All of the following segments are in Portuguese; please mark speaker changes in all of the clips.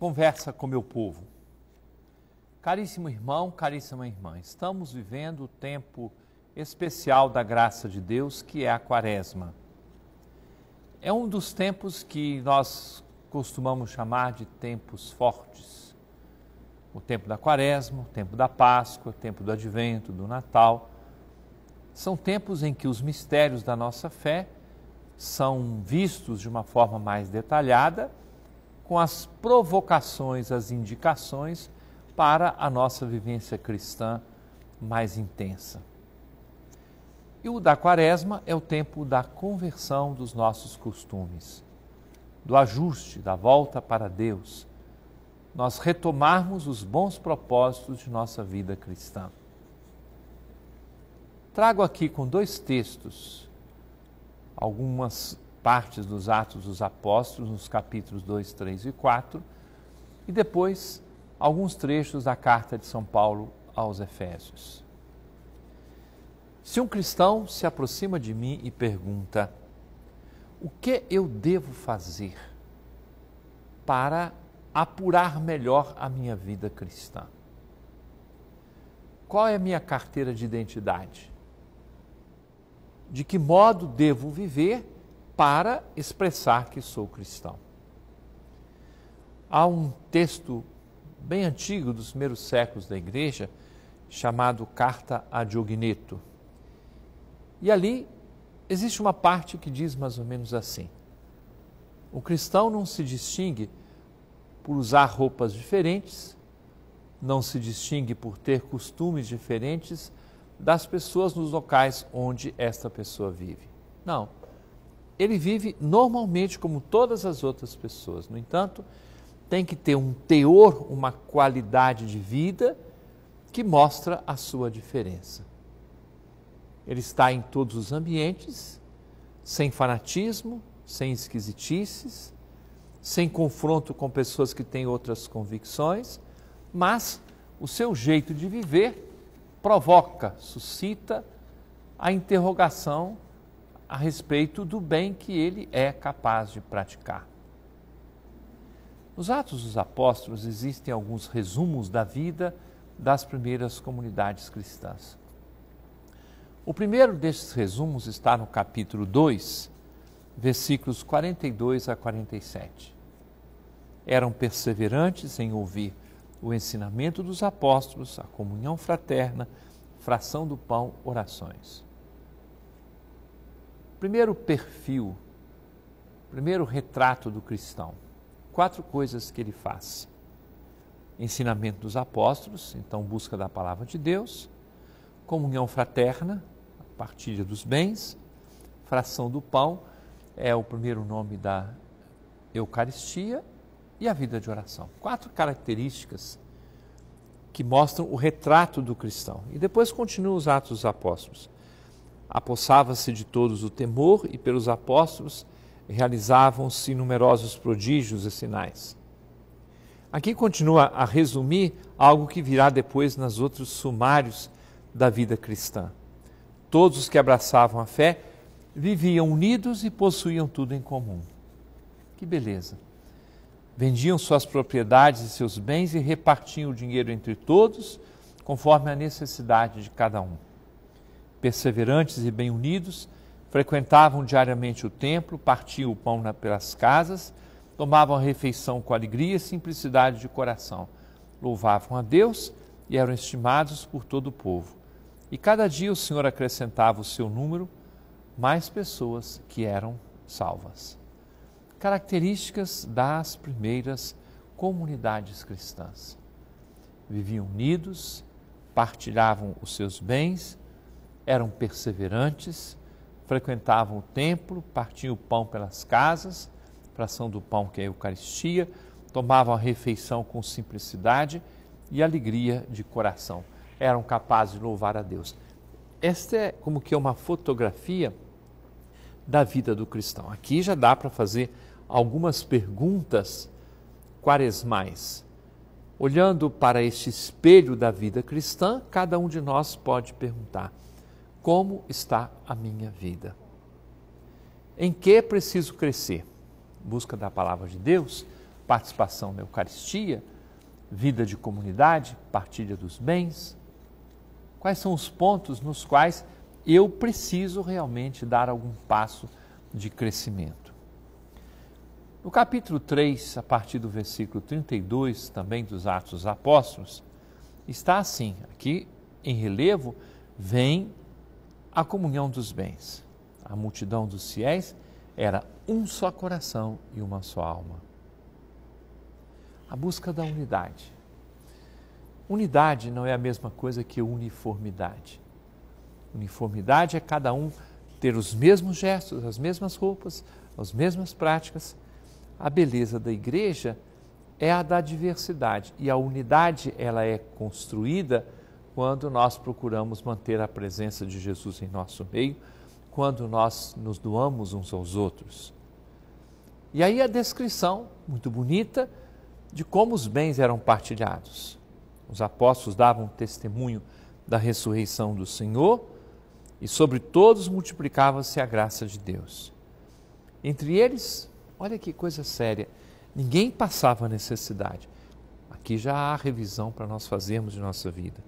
Speaker 1: conversa com meu povo. Caríssimo irmão, caríssima irmã, estamos vivendo o tempo especial da graça de Deus, que é a Quaresma. É um dos tempos que nós costumamos chamar de tempos fortes. O tempo da Quaresma, o tempo da Páscoa, o tempo do Advento, do Natal. São tempos em que os mistérios da nossa fé são vistos de uma forma mais detalhada com as provocações, as indicações para a nossa vivência cristã mais intensa. E o da quaresma é o tempo da conversão dos nossos costumes, do ajuste, da volta para Deus, nós retomarmos os bons propósitos de nossa vida cristã. Trago aqui com dois textos algumas partes dos Atos dos Apóstolos, nos capítulos 2, 3 e 4, e depois alguns trechos da carta de São Paulo aos Efésios. Se um cristão se aproxima de mim e pergunta: o que eu devo fazer para apurar melhor a minha vida cristã? Qual é a minha carteira de identidade? De que modo devo viver para expressar que sou cristão. Há um texto bem antigo dos primeiros séculos da igreja chamado Carta a Diogneto. E ali existe uma parte que diz mais ou menos assim: O cristão não se distingue por usar roupas diferentes, não se distingue por ter costumes diferentes das pessoas nos locais onde esta pessoa vive. Não ele vive normalmente como todas as outras pessoas. No entanto, tem que ter um teor, uma qualidade de vida que mostra a sua diferença. Ele está em todos os ambientes, sem fanatismo, sem esquisitices, sem confronto com pessoas que têm outras convicções, mas o seu jeito de viver provoca, suscita a interrogação a respeito do bem que ele é capaz de praticar. Nos Atos dos Apóstolos existem alguns resumos da vida das primeiras comunidades cristãs. O primeiro destes resumos está no capítulo 2, versículos 42 a 47. Eram perseverantes em ouvir o ensinamento dos apóstolos, a comunhão fraterna, fração do pão, orações. Primeiro perfil, primeiro retrato do cristão. Quatro coisas que ele faz: ensinamento dos apóstolos, então busca da palavra de Deus, comunhão fraterna, a partilha dos bens, fração do pão, é o primeiro nome da Eucaristia, e a vida de oração. Quatro características que mostram o retrato do cristão. E depois continuam os Atos dos Apóstolos apossava-se de todos o temor e pelos apóstolos realizavam-se numerosos prodígios e sinais. Aqui continua a resumir algo que virá depois nos outros sumários da vida cristã. Todos os que abraçavam a fé viviam unidos e possuíam tudo em comum. Que beleza! Vendiam suas propriedades e seus bens e repartiam o dinheiro entre todos, conforme a necessidade de cada um perseverantes e bem unidos, frequentavam diariamente o templo, partiam o pão na, pelas casas, tomavam a refeição com alegria e simplicidade de coração, louvavam a Deus e eram estimados por todo o povo. E cada dia o Senhor acrescentava o seu número, mais pessoas que eram salvas. Características das primeiras comunidades cristãs. Viviam unidos, partilhavam os seus bens eram perseverantes, frequentavam o templo, partiam o pão pelas casas, fração do pão que é a Eucaristia, tomavam a refeição com simplicidade e alegria de coração. Eram capazes de louvar a Deus. Esta é como que é uma fotografia da vida do cristão. Aqui já dá para fazer algumas perguntas quaresmais. Olhando para este espelho da vida cristã, cada um de nós pode perguntar: como está a minha vida? Em que preciso crescer? Busca da palavra de Deus, participação na Eucaristia, vida de comunidade, partilha dos bens. Quais são os pontos nos quais eu preciso realmente dar algum passo de crescimento? No capítulo 3, a partir do versículo 32, também dos Atos dos Apóstolos, está assim: aqui em relevo vem a comunhão dos bens. A multidão dos fiéis era um só coração e uma só alma. A busca da unidade. Unidade não é a mesma coisa que uniformidade. Uniformidade é cada um ter os mesmos gestos, as mesmas roupas, as mesmas práticas. A beleza da igreja é a da diversidade e a unidade ela é construída quando nós procuramos manter a presença de Jesus em nosso meio, quando nós nos doamos uns aos outros. E aí a descrição, muito bonita, de como os bens eram partilhados. Os apóstolos davam testemunho da ressurreição do Senhor e sobre todos multiplicava-se a graça de Deus. Entre eles, olha que coisa séria, ninguém passava necessidade. Aqui já há revisão para nós fazermos de nossa vida.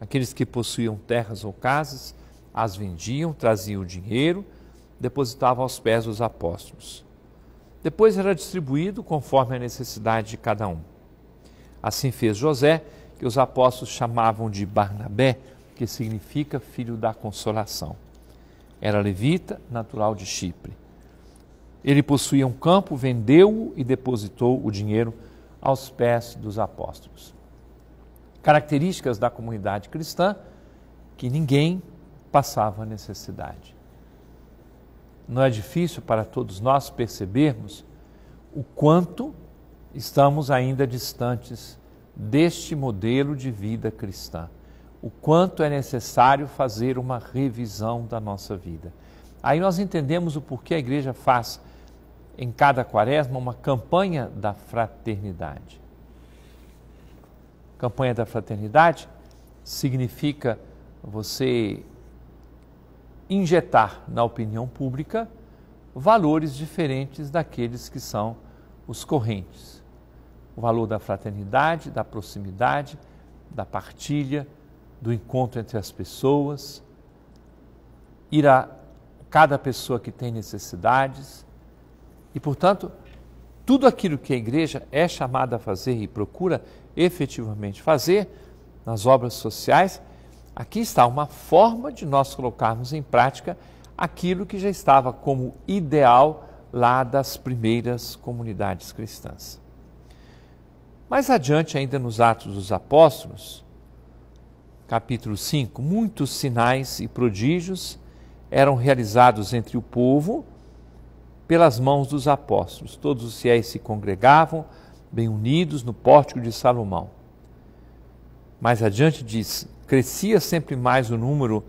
Speaker 1: Aqueles que possuíam terras ou casas as vendiam, traziam o dinheiro, depositavam aos pés dos apóstolos. Depois era distribuído conforme a necessidade de cada um. Assim fez José, que os apóstolos chamavam de Barnabé, que significa filho da consolação. Era levita, natural de Chipre. Ele possuía um campo, vendeu-o e depositou o dinheiro aos pés dos apóstolos características da comunidade cristã, que ninguém passava necessidade. Não é difícil para todos nós percebermos o quanto estamos ainda distantes deste modelo de vida cristã, o quanto é necessário fazer uma revisão da nossa vida. Aí nós entendemos o porquê a igreja faz em cada quaresma uma campanha da fraternidade campanha da fraternidade significa você injetar na opinião pública valores diferentes daqueles que são os correntes. O valor da fraternidade, da proximidade, da partilha, do encontro entre as pessoas, ir a cada pessoa que tem necessidades. E, portanto, tudo aquilo que a igreja é chamada a fazer e procura efetivamente fazer nas obras sociais, aqui está uma forma de nós colocarmos em prática aquilo que já estava como ideal lá das primeiras comunidades cristãs. Mais adiante, ainda nos Atos dos Apóstolos, capítulo 5, muitos sinais e prodígios eram realizados entre o povo pelas mãos dos apóstolos. Todos os fiéis se congregavam, bem unidos, no pórtico de Salomão. Mais adiante diz: crescia sempre mais o número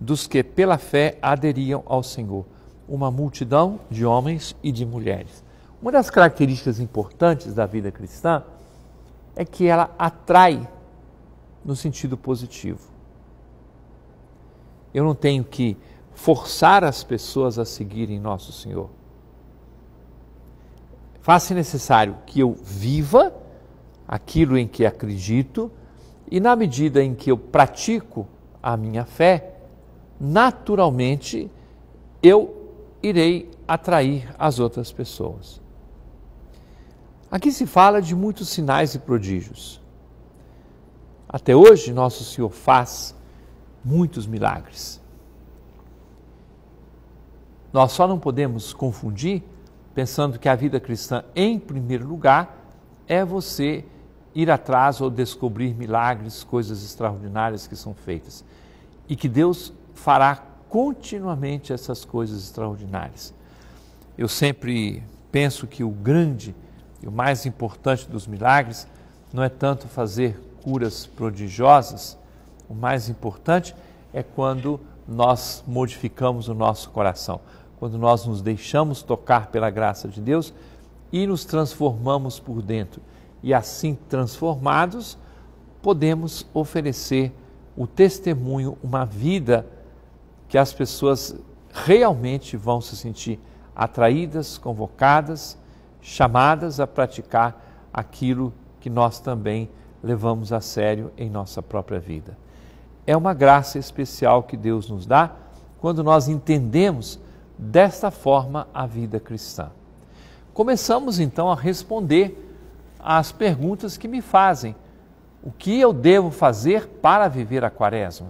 Speaker 1: dos que pela fé aderiam ao Senhor, uma multidão de homens e de mulheres. Uma das características importantes da vida cristã é que ela atrai no sentido positivo. Eu não tenho que forçar as pessoas a seguirem nosso Senhor. Faça necessário que eu viva aquilo em que acredito e, na medida em que eu pratico a minha fé, naturalmente eu irei atrair as outras pessoas. Aqui se fala de muitos sinais e prodígios. Até hoje, Nosso Senhor faz muitos milagres. Nós só não podemos confundir pensando que a vida cristã, em primeiro lugar, é você ir atrás ou descobrir milagres, coisas extraordinárias que são feitas. E que Deus fará continuamente essas coisas extraordinárias. Eu sempre penso que o grande e o mais importante dos milagres não é tanto fazer curas prodigiosas, o mais importante é quando nós modificamos o nosso coração quando nós nos deixamos tocar pela graça de Deus e nos transformamos por dentro. E assim transformados, podemos oferecer o testemunho, uma vida que as pessoas realmente vão se sentir atraídas, convocadas, chamadas a praticar aquilo que nós também levamos a sério em nossa própria vida. É uma graça especial que Deus nos dá quando nós entendemos desta forma a vida cristã. Começamos então a responder às perguntas que me fazem. O que eu devo fazer para viver a quaresma?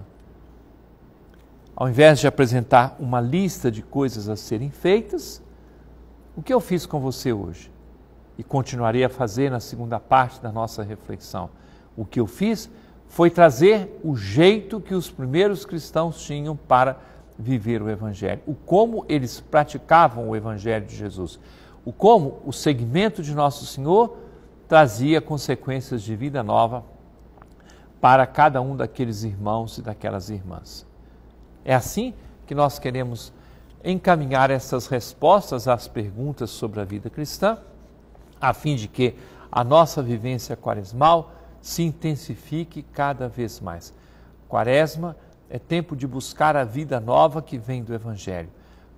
Speaker 1: Ao invés de apresentar uma lista de coisas a serem feitas, o que eu fiz com você hoje? E continuarei a fazer na segunda parte da nossa reflexão. O que eu fiz foi trazer o jeito que os primeiros cristãos tinham para viver viver o Evangelho, o como eles praticavam o Evangelho de Jesus, o como o segmento de Nosso Senhor trazia consequências de vida nova para cada um daqueles irmãos e daquelas irmãs. É assim que nós queremos encaminhar essas respostas às perguntas sobre a vida cristã, a fim de que a nossa vivência quaresmal se intensifique cada vez mais. Quaresma é tempo de buscar a vida nova que vem do Evangelho.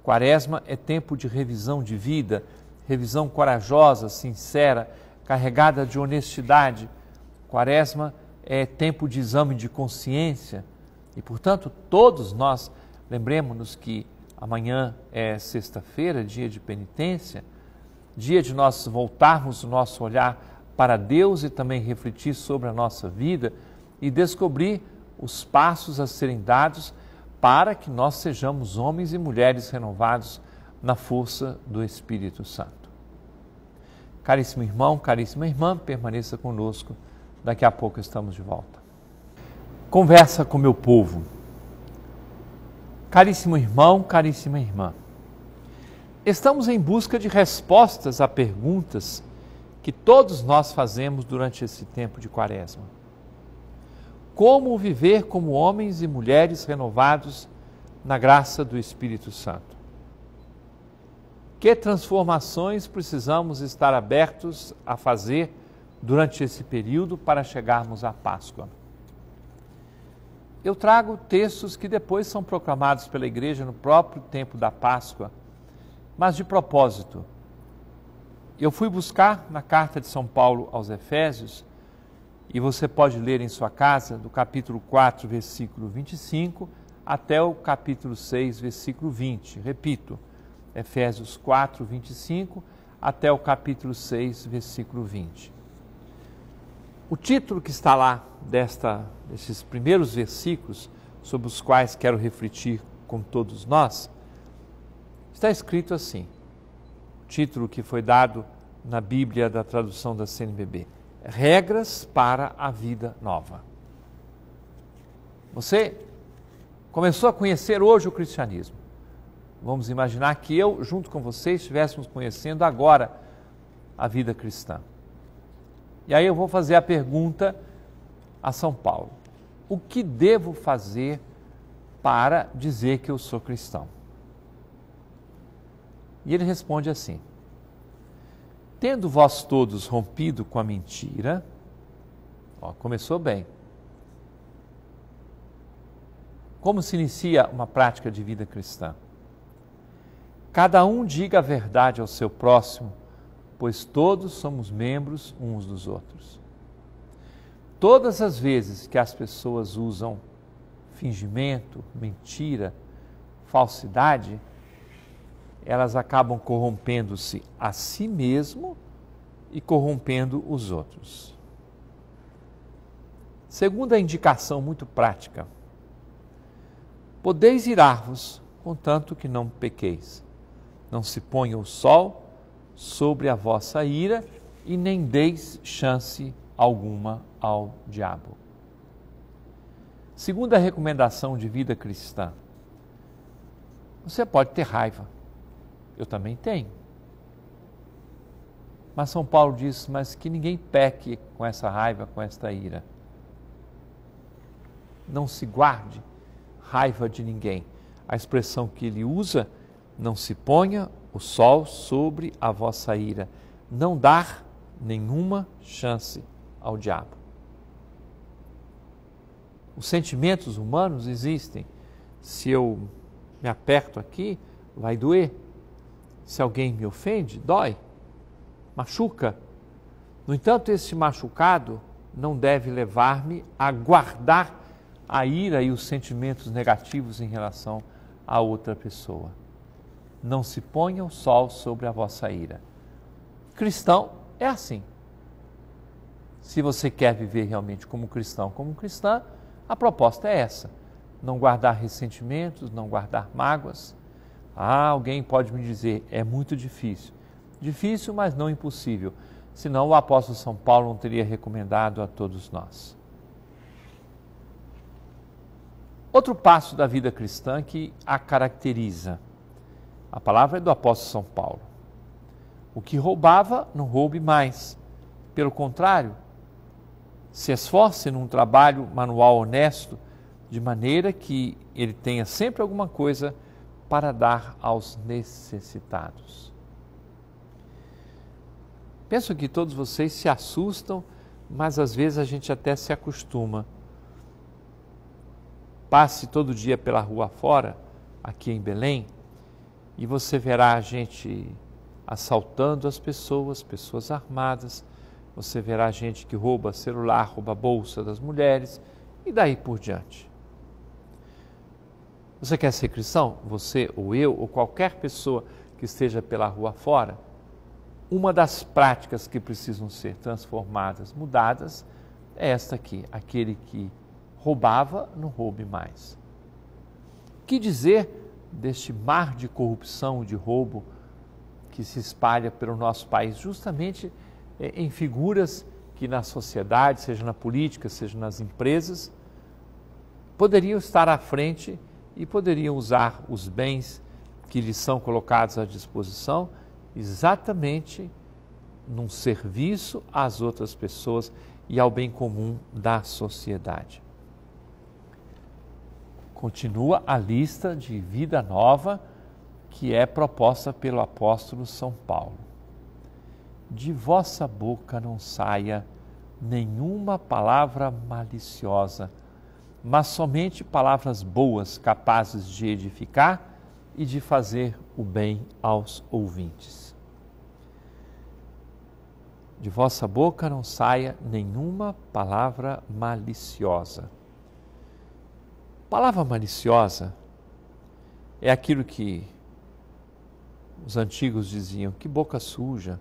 Speaker 1: Quaresma é tempo de revisão de vida, revisão corajosa, sincera, carregada de honestidade. Quaresma é tempo de exame de consciência e, portanto, todos nós lembremos-nos que amanhã é sexta-feira, dia de penitência, dia de nós voltarmos o nosso olhar para Deus e também refletir sobre a nossa vida e descobrir os passos a serem dados para que nós sejamos homens e mulheres renovados na força do Espírito Santo. Caríssimo irmão, caríssima irmã, permaneça conosco. Daqui a pouco estamos de volta. Conversa com meu povo. Caríssimo irmão, caríssima irmã. Estamos em busca de respostas a perguntas que todos nós fazemos durante esse tempo de quaresma como viver como homens e mulheres renovados na graça do Espírito Santo. Que transformações precisamos estar abertos a fazer durante esse período para chegarmos à Páscoa? Eu trago textos que depois são proclamados pela igreja no próprio tempo da Páscoa, mas de propósito. Eu fui buscar na carta de São Paulo aos Efésios e você pode ler em sua casa do capítulo 4, versículo 25 até o capítulo 6, versículo 20. Repito, Efésios 4, 25 até o capítulo 6, versículo 20. O título que está lá desta, desses primeiros versículos, sobre os quais quero refletir com todos nós, está escrito assim: título que foi dado na Bíblia da tradução da CNBB regras para a vida nova. Você começou a conhecer hoje o cristianismo. Vamos imaginar que eu, junto com você, estivéssemos conhecendo agora a vida cristã. E aí eu vou fazer a pergunta a São Paulo: o que devo fazer para dizer que eu sou cristão? E ele responde assim. Tendo vós todos rompido com a mentira, ó, começou bem. Como se inicia uma prática de vida cristã? Cada um diga a verdade ao seu próximo, pois todos somos membros uns dos outros. Todas as vezes que as pessoas usam fingimento, mentira, falsidade, elas acabam corrompendo-se a si mesmo e corrompendo os outros. Segunda indicação muito prática: podeis irar-vos, contanto que não pequeis. Não se ponha o sol sobre a vossa ira e nem deis chance alguma ao diabo. Segunda recomendação de vida cristã: você pode ter raiva, eu também tenho. Mas São Paulo diz: mas que ninguém peque com essa raiva, com esta ira. Não se guarde raiva de ninguém. A expressão que ele usa, não se ponha o sol sobre a vossa ira. Não dar nenhuma chance ao diabo. Os sentimentos humanos existem. Se eu me aperto aqui, vai doer. Se alguém me ofende, dói, machuca. No entanto, esse machucado não deve levar-me a guardar a ira e os sentimentos negativos em relação a outra pessoa. Não se ponha o sol sobre a vossa ira. Cristão é assim. Se você quer viver realmente como cristão, como cristã, a proposta é essa: não guardar ressentimentos, não guardar mágoas, ah, alguém pode me dizer, é muito difícil. Difícil, mas não impossível. Senão o apóstolo São Paulo não teria recomendado a todos nós. Outro passo da vida cristã que a caracteriza. A palavra é do apóstolo São Paulo. O que roubava, não roube mais. Pelo contrário, se esforce num trabalho manual honesto, de maneira que ele tenha sempre alguma coisa para dar aos necessitados. Penso que todos vocês se assustam, mas às vezes a gente até se acostuma. Passe todo dia pela rua fora, aqui em Belém, e você verá a gente assaltando as pessoas, pessoas armadas, você verá gente que rouba celular, rouba bolsa das mulheres e daí por diante. Você quer ser cristão? Você ou eu ou qualquer pessoa que esteja pela rua fora? Uma das práticas que precisam ser transformadas, mudadas, é esta aqui: aquele que roubava, não roube mais. Que dizer deste mar de corrupção, de roubo que se espalha pelo nosso país, justamente eh, em figuras que na sociedade, seja na política, seja nas empresas, poderiam estar à frente e poderiam usar os bens que lhes são colocados à disposição exatamente num serviço às outras pessoas e ao bem comum da sociedade. Continua a lista de vida nova que é proposta pelo apóstolo São Paulo. De vossa boca não saia nenhuma palavra maliciosa mas somente palavras boas capazes de edificar e de fazer o bem aos ouvintes. De vossa boca não saia nenhuma palavra maliciosa. Palavra maliciosa é aquilo que os antigos diziam: que boca suja,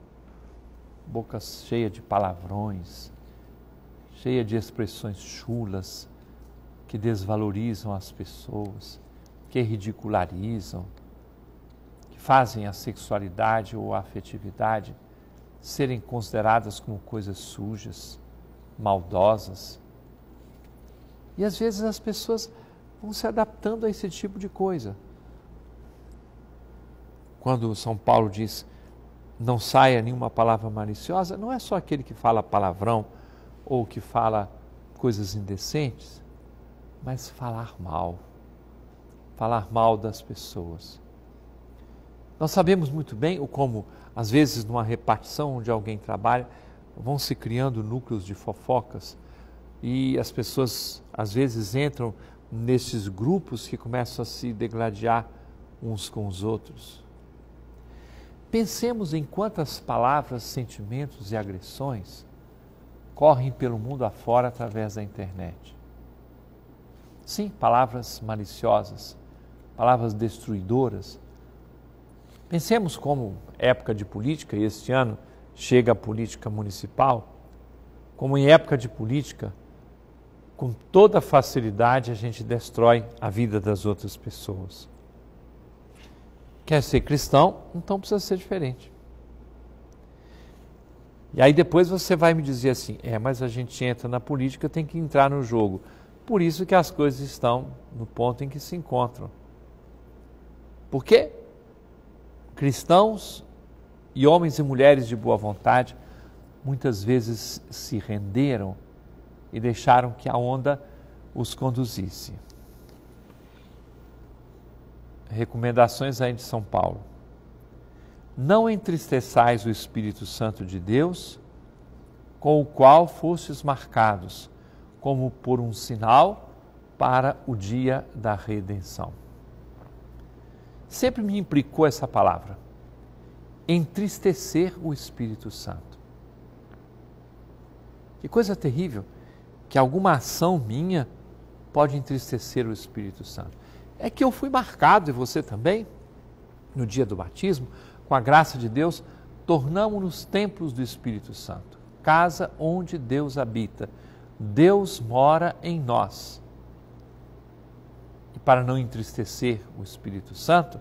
Speaker 1: boca cheia de palavrões, cheia de expressões chulas que desvalorizam as pessoas, que ridicularizam, que fazem a sexualidade ou a afetividade serem consideradas como coisas sujas, maldosas. E às vezes as pessoas vão se adaptando a esse tipo de coisa. Quando São Paulo diz não saia nenhuma palavra maliciosa, não é só aquele que fala palavrão ou que fala coisas indecentes, mas falar mal, falar mal das pessoas. Nós sabemos muito bem o como, às vezes, numa repartição onde alguém trabalha, vão se criando núcleos de fofocas e as pessoas, às vezes, entram nesses grupos que começam a se degladiar uns com os outros. Pensemos em quantas palavras, sentimentos e agressões correm pelo mundo afora através da internet. Sim, palavras maliciosas, palavras destruidoras. Pensemos como época de política, e este ano chega a política municipal, como em época de política, com toda facilidade a gente destrói a vida das outras pessoas. Quer ser cristão? Então precisa ser diferente. E aí depois você vai me dizer assim: é, mas a gente entra na política, tem que entrar no jogo. Por isso que as coisas estão no ponto em que se encontram. Porque cristãos e homens e mulheres de boa vontade muitas vezes se renderam e deixaram que a onda os conduzisse. Recomendações aí de São Paulo. Não entristeçais o Espírito Santo de Deus, com o qual fostes marcados como por um sinal para o dia da redenção. Sempre me implicou essa palavra, entristecer o Espírito Santo. Que coisa terrível que alguma ação minha pode entristecer o Espírito Santo. É que eu fui marcado, e você também, no dia do batismo, com a graça de Deus, tornamos-nos templos do Espírito Santo, casa onde Deus habita, Deus mora em nós. E para não entristecer o Espírito Santo,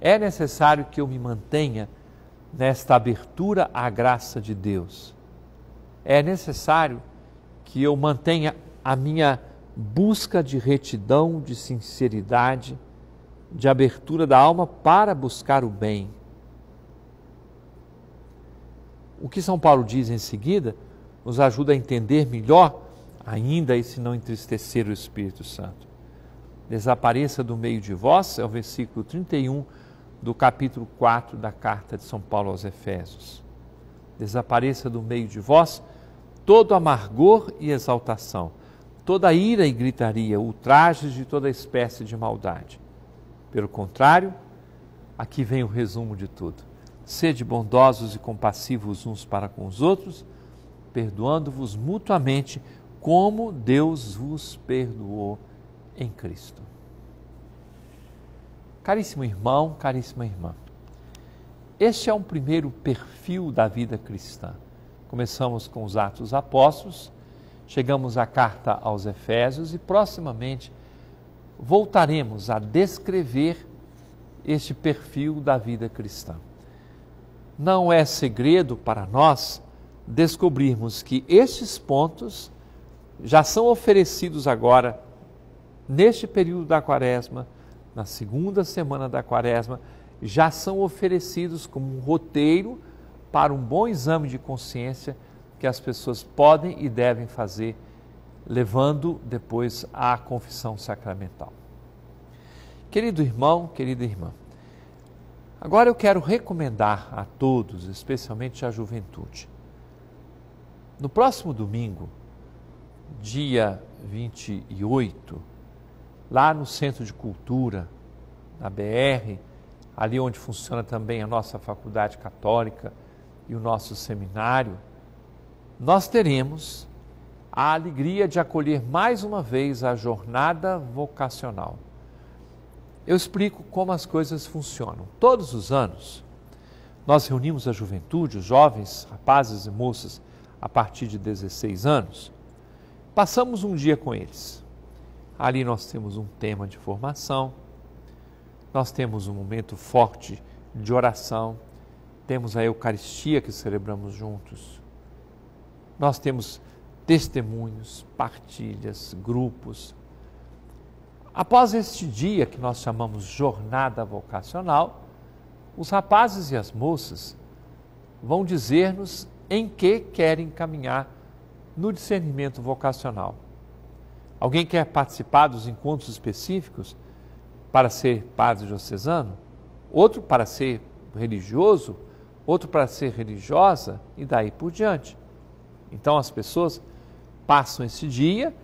Speaker 1: é necessário que eu me mantenha nesta abertura à graça de Deus. É necessário que eu mantenha a minha busca de retidão, de sinceridade, de abertura da alma para buscar o bem. O que São Paulo diz em seguida nos ajuda a entender melhor ainda esse não entristecer o Espírito Santo. Desapareça do meio de vós, é o versículo 31 do capítulo 4 da carta de São Paulo aos Efésios. Desapareça do meio de vós todo amargor e exaltação, toda ira e gritaria, ultrajes de toda espécie de maldade. Pelo contrário, aqui vem o resumo de tudo. Sede bondosos e compassivos uns para com os outros, perdoando-vos mutuamente como Deus vos perdoou em Cristo. Caríssimo irmão, caríssima irmã, este é um primeiro perfil da vida cristã. Começamos com os Atos dos Apóstolos, chegamos à carta aos Efésios e proximamente voltaremos a descrever este perfil da vida cristã. Não é segredo para nós descobrirmos que estes pontos já são oferecidos agora, neste período da quaresma, na segunda semana da quaresma, já são oferecidos como um roteiro para um bom exame de consciência que as pessoas podem e devem fazer, levando depois à confissão sacramental. Querido irmão, querida irmã, agora eu quero recomendar a todos, especialmente à juventude, no próximo domingo, dia 28, lá no Centro de Cultura, na BR, ali onde funciona também a nossa faculdade católica e o nosso seminário, nós teremos a alegria de acolher mais uma vez a jornada vocacional. Eu explico como as coisas funcionam. Todos os anos, nós reunimos a juventude, os jovens, rapazes e moças a partir de 16 anos, Passamos um dia com eles. Ali nós temos um tema de formação, nós temos um momento forte de oração, temos a Eucaristia que celebramos juntos, nós temos testemunhos, partilhas, grupos. Após este dia que nós chamamos jornada vocacional, os rapazes e as moças vão dizer-nos em que querem caminhar no discernimento vocacional. Alguém quer participar dos encontros específicos para ser padre diocesano? Outro para ser religioso? Outro para ser religiosa? E daí por diante. Então as pessoas passam esse dia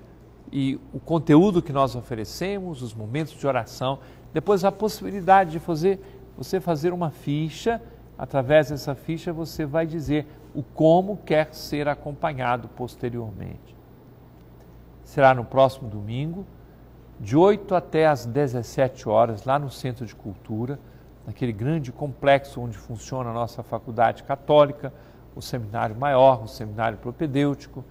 Speaker 1: e o conteúdo que nós oferecemos, os momentos de oração, depois a possibilidade de fazer você fazer uma ficha através dessa ficha você vai dizer o como quer ser acompanhado posteriormente. Será no próximo domingo, de 8 até às 17 horas, lá no Centro de Cultura, naquele grande complexo onde funciona a nossa Faculdade Católica, o Seminário Maior, o Seminário Propedêutico,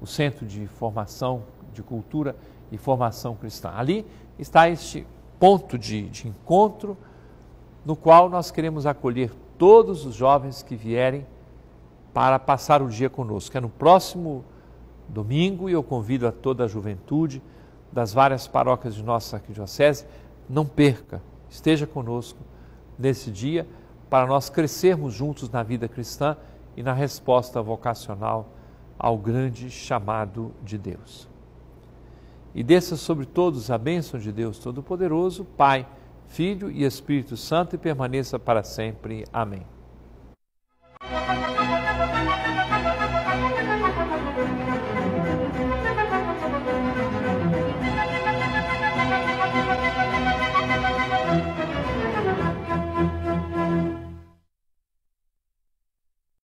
Speaker 1: o Centro de Formação de Cultura e Formação Cristã. Ali está este ponto de, de encontro no qual nós queremos acolher todos os jovens que vierem para passar o dia conosco. É no próximo domingo e eu convido a toda a juventude das várias paróquias de nossa arquidiocese, não perca, esteja conosco nesse dia para nós crescermos juntos na vida cristã e na resposta vocacional ao grande chamado de Deus. E desça sobre todos a bênção de Deus Todo-Poderoso, Pai, Filho e Espírito Santo e permaneça para sempre. Amém.